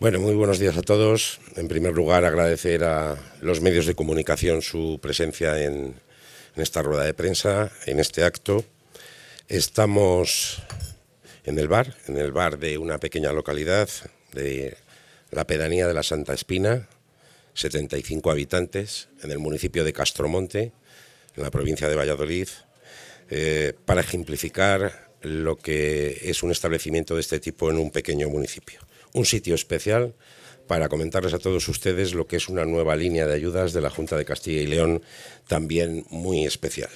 Bueno, muy buenos días a todos. En primer lugar, agradecer a los medios de comunicación su presencia en, esta rueda de prensa, en este acto. Estamos en el bar, en el bar de una pequeña localidad de la pedanía de la Santa Espina, 75 habitantes, en el municipio de Castromonte, en la provincia de Valladolid, eh, para ejemplificar lo que es un establecimiento de este tipo en un pequeño municipio un sitio especial para comentarles a todos ustedes lo que es una nueva línea de ayudas de la Junta de Castilla y León, también muy especial.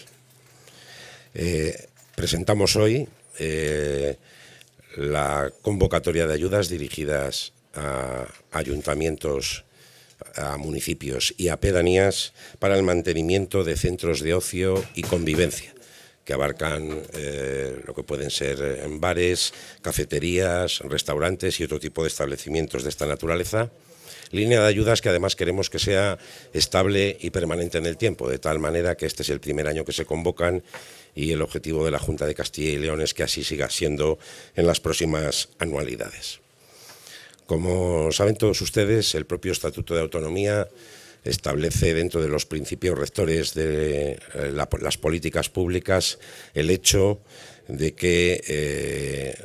Eh, presentamos hoy eh, la convocatoria de ayudas dirigidas a ayuntamientos, a municipios y a pedanías para el mantenimiento de centros de ocio y convivencia que abarcan eh, lo que pueden ser eh, bares, cafeterías, restaurantes y otro tipo de establecimientos de esta naturaleza. Línea de ayudas que además queremos que sea estable y permanente en el tiempo, de tal manera que este es el primer año que se convocan y el objetivo de la Junta de Castilla y León es que así siga siendo en las próximas anualidades. Como saben todos ustedes, el propio Estatuto de Autonomía establece dentro de los principios rectores de eh, las políticas públicas el hecho de que eh,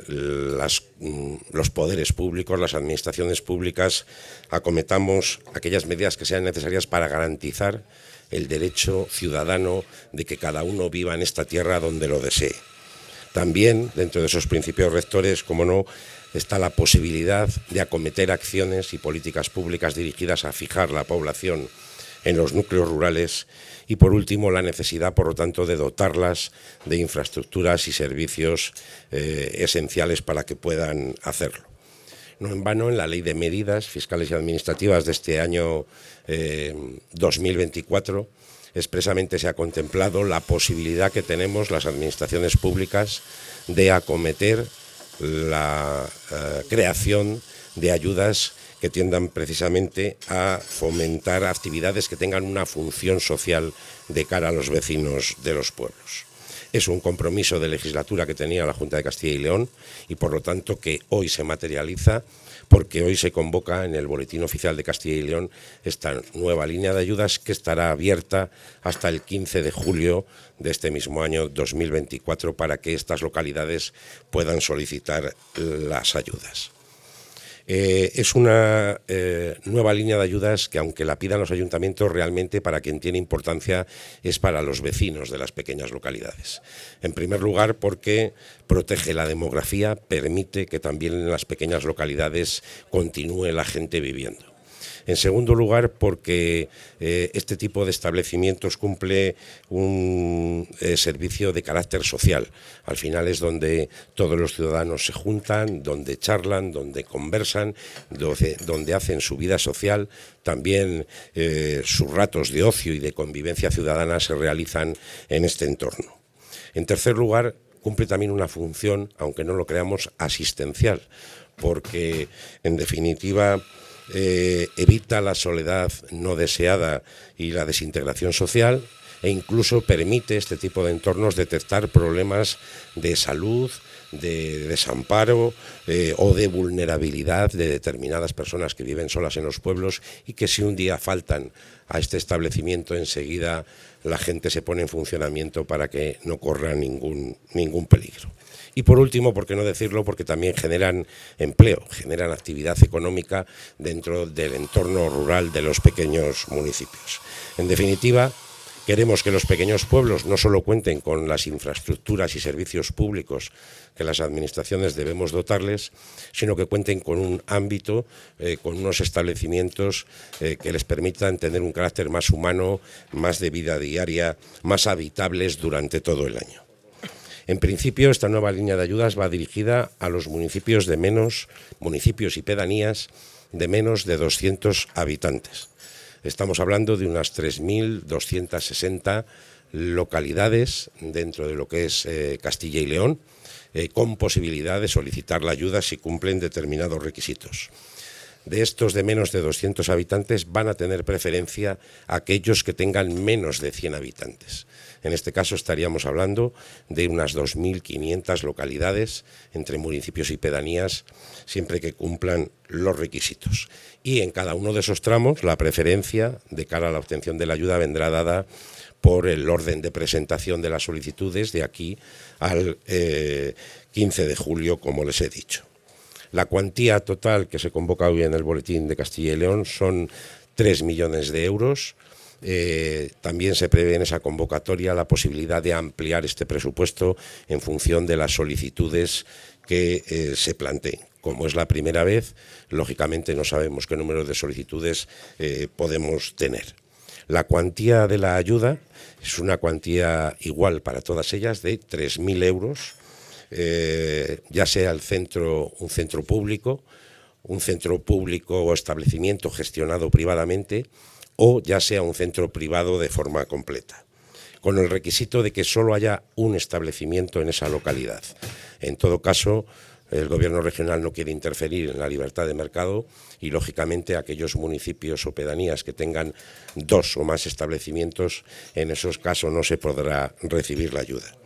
mm, los poderes públicos, las administraciones públicas, acometamos aquellas medidas que sean necesarias para garantizar el derecho ciudadano de que cada uno viva en esta tierra donde lo desee. También, dentro de esos principios rectores, como no, está la posibilidad de acometer acciones y políticas públicas dirigidas a fijar la población en los núcleos rurales y por último la necesidad, por lo tanto, de dotarlas de infraestructuras y servicios eh, esenciales para que puedan hacerlo. No en vano, en la Ley de Medidas Fiscales y Administrativas de este año 2024 eh, expresamente se ha contemplado la posibilidad que tenemos las administraciones públicas de acometer la eh, creación de ayudas que tiendan precisamente a fomentar actividades que tengan una función social de cara a los vecinos de los pueblos. Es un compromiso de legislatura que tenía la Junta de Castilla y León y por lo tanto que hoy se materializa porque hoy se convoca en el Boletín Oficial de Castilla y León esta nueva línea de ayudas que estará abierta hasta el 15 de julio de este mismo año 2024 para que estas localidades puedan solicitar las ayudas. Eh, es una eh, nueva línea de ayudas que, aunque la pidan los ayuntamientos, realmente para quien tiene importancia es para los vecinos de las pequeñas localidades. En primer lugar, porque protege la demografía, permite que también en las pequeñas localidades continúe la gente viviendo. En segundo lugar, porque eh, este tipo de establecimientos cumple un eh, servicio de carácter social. Al final es donde todos los ciudadanos se juntan, donde charlan, donde conversan, donde, hacen su vida social. También eh, sus ratos de ocio y de convivencia ciudadana se realizan en este entorno. En tercer lugar, cumple también una función, aunque no lo creamos, asistencial, porque en definitiva eh, evita la soledad no deseada y la desintegración social e incluso permite este tipo de entornos detectar problemas de salud, de desamparo eh, o de vulnerabilidad de determinadas personas que viven solas en los pueblos y que si un día faltan a este establecimiento enseguida la gente se pone en funcionamiento para que no corra ningún peligro. Y por último, por qué no decirlo, porque también generan empleo, generan actividad económica dentro del entorno rural de los pequeños municipios. En definitiva, Queremos que los pequeños pueblos no solo cuenten con las infraestructuras y servicios públicos que las administraciones debemos dotarles, sino que cuenten con un ámbito, eh, con unos establecimientos eh, que les permitan tener un carácter más humano, más de vida diaria, más habitables durante todo el año. En principio, esta nueva línea de ayudas va dirigida a los municipios de menos, municipios y pedanías de menos de 200 habitantes. Estamos hablando de unas 3.260 localidades dentro de lo que es eh, Castilla y León, eh, con posibilidad de solicitar la ayuda si cumplen determinados requisitos de estos de menos de 200 habitantes van a tener preferencia aquellos que tengan menos de 100 habitantes. En este caso estaríamos hablando de unas 2.500 localidades entre municipios y pedanías, siempre que cumplan los requisitos. Y en cada uno de esos tramos, la preferencia de cara a la obtención de la ayuda vendrá dada por el orden de presentación de las solicitudes de aquí al 15 eh, de julio, como les he dicho. La cuantía total que se convoca hoy en el boletín de Castilla y León son 3 millones de euros. Eh, también se prevé en esa convocatoria la posibilidad de ampliar este presupuesto en función de las solicitudes que eh, se planteen. Como es la primera vez, lógicamente no sabemos qué número de solicitudes eh, podemos tener. La cuantía de la ayuda es una cuantía igual para todas ellas de 3.000 euros eh, ya sea el centro, un centro público, un centro público o establecimiento gestionado privadamente, o ya sea un centro privado de forma completa, con el requisito de que solo haya un establecimiento en esa localidad. En todo caso, el gobierno regional no quiere interferir en la libertad de mercado y, lógicamente, aquellos municipios o pedanías que tengan dos o más establecimientos, en esos casos no se podrá recibir la ayuda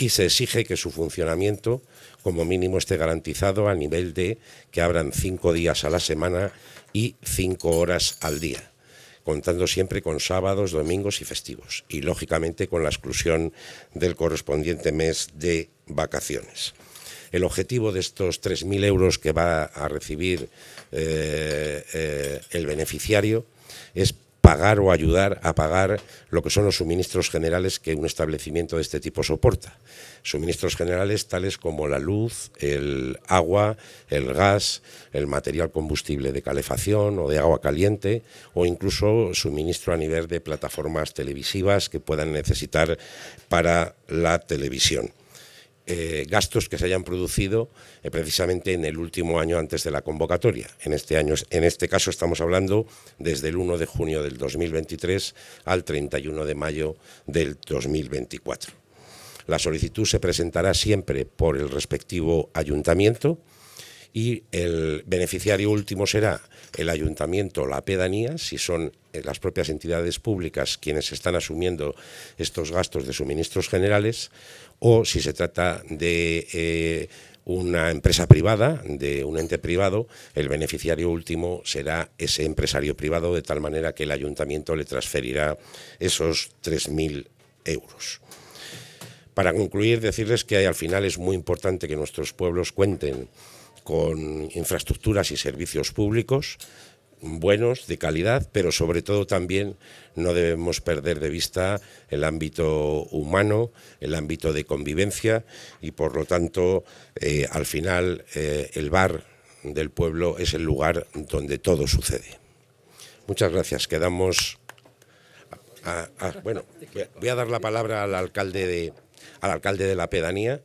y se exige que su funcionamiento como mínimo esté garantizado a nivel de que abran cinco días a la semana y cinco horas al día, contando siempre con sábados, domingos y festivos, y lógicamente con la exclusión del correspondiente mes de vacaciones. El objetivo de estos 3.000 euros que va a recibir eh, eh, el beneficiario es pagar o ayudar a pagar lo que son los suministros generales que un establecimiento de este tipo soporta. Suministros generales tales como la luz, el agua, el gas, el material combustible de calefacción o de agua caliente o incluso suministro a nivel de plataformas televisivas que puedan necesitar para la televisión. Eh, gastos que se hayan producido eh, precisamente en el último año antes de la convocatoria. En este, año, en este caso estamos hablando desde el 1 de junio del 2023 al 31 de mayo del 2024. La solicitud se presentará siempre por el respectivo ayuntamiento y el beneficiario último será el ayuntamiento, la pedanía, si son eh, las propias entidades públicas quienes están asumiendo estos gastos de suministros generales o si se trata de eh, una empresa privada, de un ente privado, el beneficiario último será ese empresario privado, de tal manera que el ayuntamiento le transferirá esos 3.000 euros. Para concluir, decirles que al final es muy importante que nuestros pueblos cuenten con infraestructuras y servicios públicos buenos, de calidad, pero sobre todo también no debemos perder de vista el ámbito humano, el ámbito de convivencia y por lo tanto eh, al final eh, el bar del pueblo es el lugar donde todo sucede. Muchas gracias. Quedamos... bueno, voy a dar la palabra al alcalde de, al alcalde de la pedanía.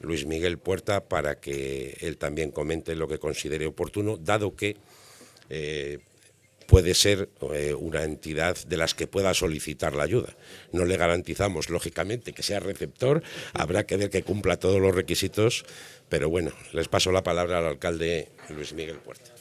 Luis Miguel Puerta para que él también comente lo que considere oportuno, dado que eh, puede ser eh, una entidad de las que pueda solicitar la ayuda. No le garantizamos, lógicamente, que sea receptor, habrá que ver que cumpla todos los requisitos, pero bueno, les paso la palabra al alcalde Luis Miguel Puerta.